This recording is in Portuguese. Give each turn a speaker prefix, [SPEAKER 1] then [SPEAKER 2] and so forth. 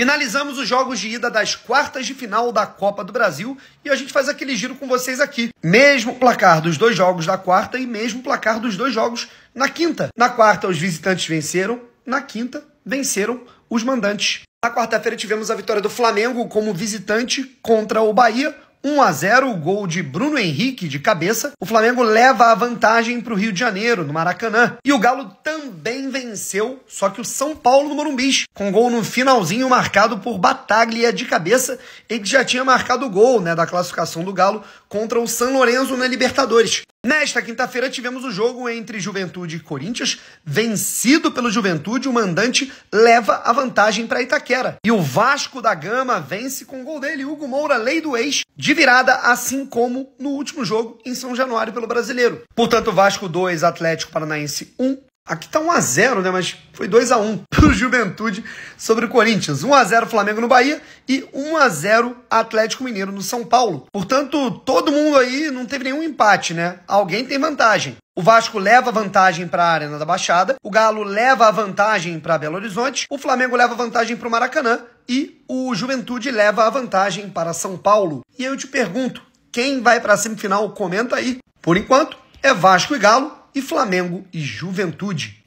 [SPEAKER 1] Finalizamos os jogos de ida das quartas de final da Copa do Brasil e a gente faz aquele giro com vocês aqui. Mesmo placar dos dois jogos da quarta e mesmo placar dos dois jogos na quinta. Na quarta, os visitantes venceram, na quinta, venceram os mandantes. Na quarta-feira tivemos a vitória do Flamengo como visitante contra o Bahia. 1 a 0 o gol de Bruno Henrique de cabeça. O Flamengo leva a vantagem para o Rio de Janeiro, no Maracanã. E o Galo também venceu, só que o São Paulo no Morumbi, com gol no finalzinho marcado por Bataglia de cabeça, ele que já tinha marcado o gol né, da classificação do Galo contra o San Lorenzo na Libertadores. Nesta quinta-feira tivemos o jogo entre Juventude e Corinthians, vencido pelo Juventude, o mandante leva a vantagem para Itaquera. E o Vasco da Gama vence com o gol dele, Hugo Moura, lei do ex, de virada, assim como no último jogo em São Januário pelo Brasileiro. Portanto, Vasco 2, Atlético Paranaense 1, um, Aqui tá 1x0, né? Mas foi 2x1 pro Juventude sobre o Corinthians. 1x0 Flamengo no Bahia e 1x0 Atlético Mineiro no São Paulo. Portanto, todo mundo aí não teve nenhum empate, né? Alguém tem vantagem. O Vasco leva vantagem para a Arena da Baixada, o Galo leva a vantagem para Belo Horizonte, o Flamengo leva vantagem para o Maracanã e o Juventude leva a vantagem para São Paulo. E eu te pergunto, quem vai para a semifinal? Comenta aí. Por enquanto, é Vasco e Galo e Flamengo e Juventude.